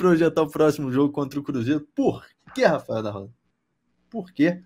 projetar o próximo jogo contra o Cruzeiro. Por que, Rafael da Rosa? Porque assim,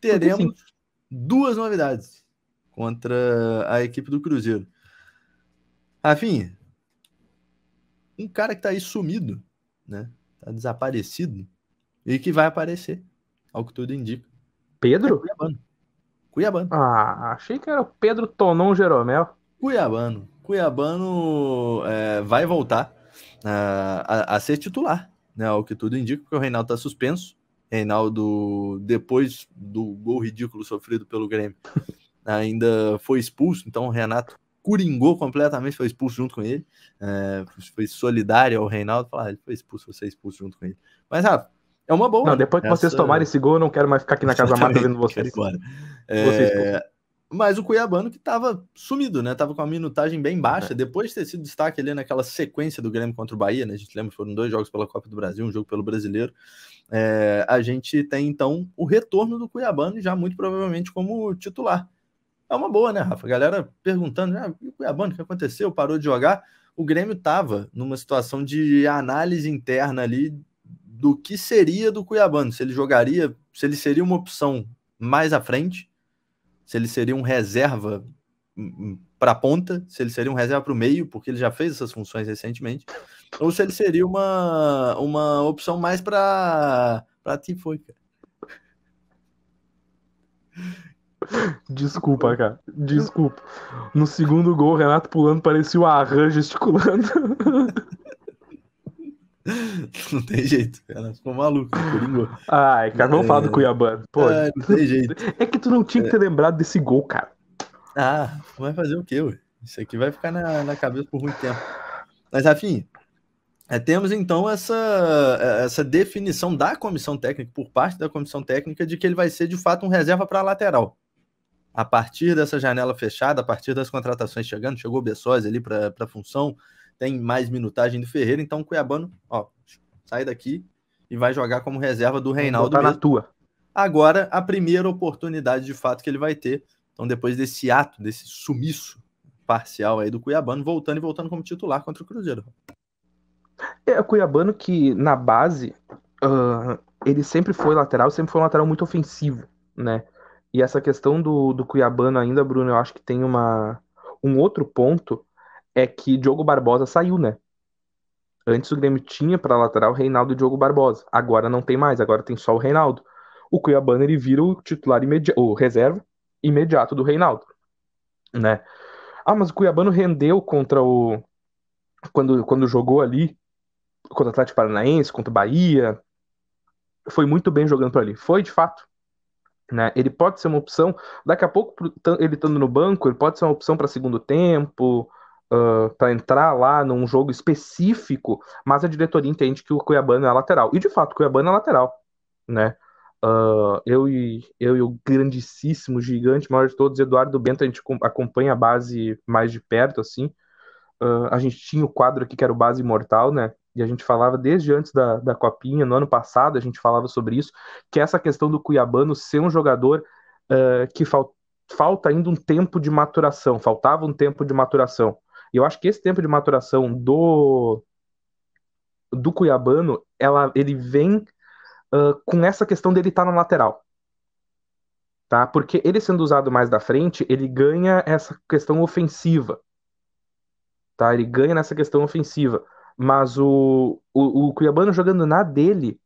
teremos duas novidades contra a equipe do Cruzeiro. Afim, um cara que tá aí sumido, né? Tá desaparecido e que vai aparecer, ao que tudo indica. Pedro? É Cuiabano. Cuiabano. Ah, achei que era o Pedro Tonon Jeromel. Cuiabano. Cuiabano é, vai voltar a, a ser titular, né? O que tudo indica, porque o Reinaldo está suspenso. Reinaldo, depois do gol ridículo sofrido pelo Grêmio, ainda foi expulso. Então o Renato curingou completamente, foi expulso junto com ele. É, foi solidário ao Reinaldo. Falar, ah, ele foi expulso, você é expulso junto com ele. Mas, Rafa, ah, é uma boa. Não, depois que Essa... vocês tomarem esse gol, eu não quero mais ficar aqui na casa mata vendo vocês. agora. é... Mas o Cuiabano que estava sumido, né? Tava com uma minutagem bem baixa, é. depois de ter sido destaque ali naquela sequência do Grêmio contra o Bahia, né? A gente lembra que foram dois jogos pela Copa do Brasil, um jogo pelo Brasileiro. É, a gente tem então o retorno do Cuiabano já muito provavelmente como titular. É uma boa, né, Rafa? galera perguntando, ah, o Cuiabano, o que aconteceu? Parou de jogar? O Grêmio estava numa situação de análise interna ali do que seria do Cuiabano, se ele jogaria, se ele seria uma opção mais à frente se ele seria um reserva hum, hum, para a ponta, se ele seria um reserva para o meio, porque ele já fez essas funções recentemente, ou se ele seria uma, uma opção mais para ti foi, cara. Desculpa, cara. Desculpa. No segundo gol, o Renato pulando parecia o Arran gesticulando. Não tem jeito, ela ficou maluca, coringou. Ai, cara, vamos ah, é... falar é é. do Cuiabá. Pô, é, não tem jeito. É que tu não tinha que é. ter é... lembrado desse gol, cara. Ah, vai fazer o quê, ué? Isso aqui vai ficar na, na cabeça por muito tempo. Mas, Rafinha, é, temos então essa, essa definição da comissão técnica, por parte da comissão técnica, de que ele vai ser de fato um reserva para lateral. A partir dessa janela fechada, a partir das contratações chegando, chegou o Bessóis ali para a função, tem mais minutagem do Ferreira, então o Cuiabano, ó, sai daqui e vai jogar como reserva do Reinaldo. Tá na tua. Agora, a primeira oportunidade de fato que ele vai ter. Então, depois desse ato, desse sumiço parcial aí do Cuiabano, voltando e voltando como titular contra o Cruzeiro. É, o Cuiabano que na base, uh, ele sempre foi lateral, sempre foi um lateral muito ofensivo, né? E essa questão do, do Cuiabano ainda, Bruno, eu acho que tem uma, um outro ponto é que Diogo Barbosa saiu, né? Antes o Grêmio tinha para lateral Reinaldo e Diogo Barbosa. Agora não tem mais, agora tem só o Reinaldo. O Cuiabano ele vira o titular imediato, o reserva imediato do Reinaldo, né? Ah, mas o Cuiabano rendeu contra o quando quando jogou ali contra o Atlético Paranaense, contra o Bahia, foi muito bem jogando por ali. Foi de fato, né? Ele pode ser uma opção, daqui a pouco ele estando no banco, ele pode ser uma opção para segundo tempo uh, para entrar lá num jogo específico, mas a diretoria entende que o Cuiabano é lateral. E de fato, o Cuiabano é lateral, né? Uh, eu, e, eu e o grandíssimo, gigante, maior de todos, Eduardo Bento, a gente acompanha a base mais de perto, assim. Uh, a gente tinha o quadro aqui que era o Base Imortal, né? E a gente falava desde antes da, da Copinha, no ano passado, a gente falava sobre isso, que essa questão do Cuiabano ser um jogador uh, que fal, falta ainda um tempo de maturação, faltava um tempo de maturação. E eu acho que esse tempo de maturação do do Cuiabano, ela, ele vem uh, com essa questão dele estar tá na lateral. Tá? Porque ele sendo usado mais da frente, ele ganha essa questão ofensiva. Tá? Ele ganha nessa questão ofensiva. Mas o, o, o Cuiabano jogando na dele,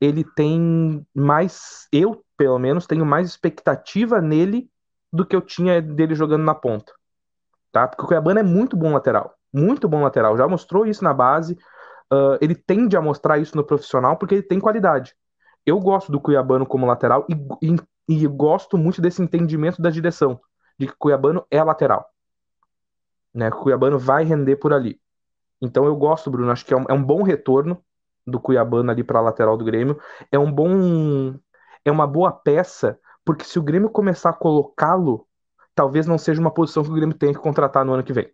ele tem mais. Eu, pelo menos, tenho mais expectativa nele do que eu tinha dele jogando na ponta tá? Porque o Cuiabano é muito bom lateral, muito bom lateral, já mostrou isso na base, uh, ele tende a mostrar isso no profissional porque ele tem qualidade. Eu gosto do Cuiabano como lateral e, e, e gosto muito desse entendimento da direção, de que Cuiabano é lateral. Né? Cuiabano vai render por ali. Então eu gosto, Bruno, acho que é um, é um bom retorno do Cuiabano ali para a lateral do Grêmio. É um bom. É uma boa peça, porque se o Grêmio começar a colocá-lo talvez não seja uma posição que o Grêmio tenha que contratar no ano que vem.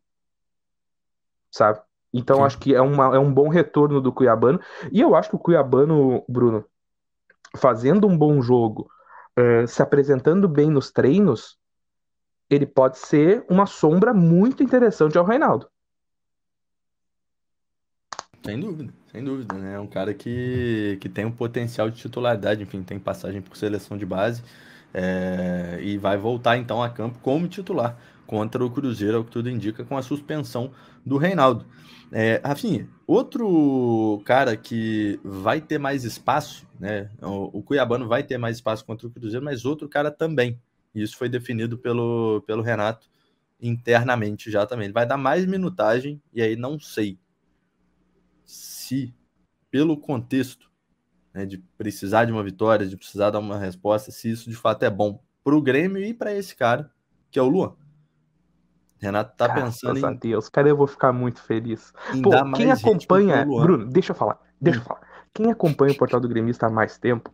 Sabe? Então Sim. acho que é, uma, é um bom retorno do Cuiabano. E eu acho que o Cuiabano, Bruno, fazendo um bom jogo, uh, se apresentando bem nos treinos, ele pode ser uma sombra muito interessante ao Reinaldo. Sem dúvida, sem dúvida, né? É um cara que, que tem um potencial de titularidade, enfim, tem passagem por seleção de base. É, e vai voltar então a campo como titular contra o Cruzeiro, é o que tudo indica, com a suspensão do Reinaldo. É, Rafinha, outro cara que vai ter mais espaço, né? O, o, Cuiabano vai ter mais espaço contra o Cruzeiro, mas outro cara também. isso foi definido pelo, pelo Renato internamente já também. Ele vai dar mais minutagem, e aí não sei se, pelo contexto, né, de precisar de uma vitória, de precisar dar uma resposta, se isso de fato é bom para o Grêmio e para esse cara, que é o Luan. Renato tá Graças pensando em. Deus, cara, eu vou ficar muito feliz. Pô, quem acompanha. Bruno, deixa eu falar. Deixa eu hum. falar. Quem acompanha o portal do Grêmio há mais tempo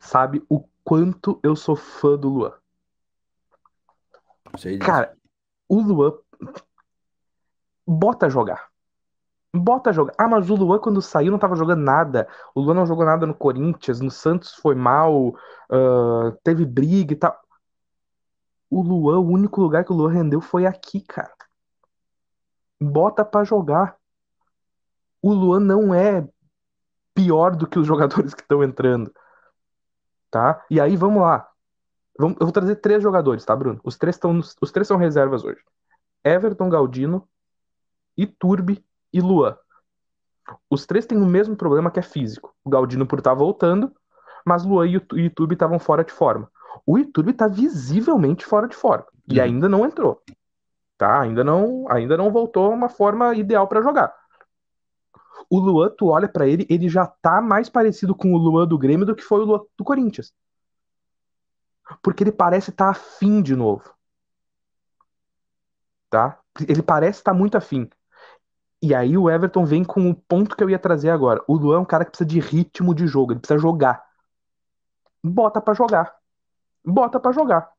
sabe o quanto eu sou fã do Luan. Sei Cara, o Luan bota jogar. Bota jogar. Ah, mas o Luan, quando saiu, não tava jogando nada. O Luan não jogou nada no Corinthians, no Santos foi mal, uh, teve briga e tal. O Luan, o único lugar que o Luan rendeu foi aqui, cara. Bota para jogar. O Luan não é pior do que os jogadores que estão entrando. Tá? E aí, vamos lá. Vamos, eu vou trazer três jogadores, tá, Bruno? Os três, tão, os três são reservas hoje. Everton Galdino, Iturbe e Luan. Os três têm o mesmo problema que é físico. O Galdino por estar tá voltando, mas Luan e o YouTube estavam fora de forma. O YouTube está visivelmente fora de forma e uhum. ainda não entrou. Tá? Ainda não, ainda não voltou a uma forma ideal para jogar. O Luan, tu olha para ele, ele já tá mais parecido com o Luan do Grêmio do que foi o Luan do Corinthians. Porque ele parece estar tá afim de novo. Tá? Ele parece estar tá muito afim. E aí o Everton vem com o ponto que eu ia trazer agora. O Luan é um cara que precisa de ritmo de jogo, ele precisa jogar. Bota para jogar. Bota para jogar.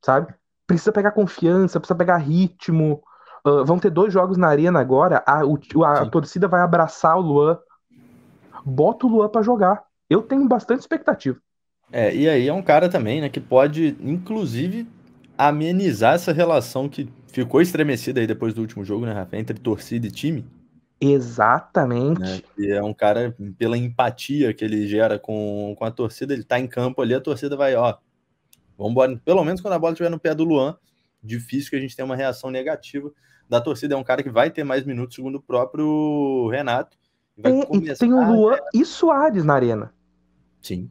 Sabe? Precisa pegar confiança, precisa pegar ritmo. Uh, vão ter dois jogos na arena agora, a, o, a, torcida vai abraçar o Luan. Bota o Luan para jogar. Eu tenho bastante expectativa. É, e aí é um cara também, né, que pode, inclusive, amenizar essa relação que ficou estremecido aí depois do último jogo, né, Rafa? Entre torcida e time. Exatamente. Né? E é um cara, pela empatia que ele gera com, com a torcida, ele tá em campo ali, a torcida vai, ó, vambora. Pelo menos quando a bola estiver no pé do Luan, difícil que a gente tenha uma reação negativa da torcida. É um cara que vai ter mais minutos, segundo o próprio Renato. Vai e, começar... e tem o Luan e Soares na arena. Sim.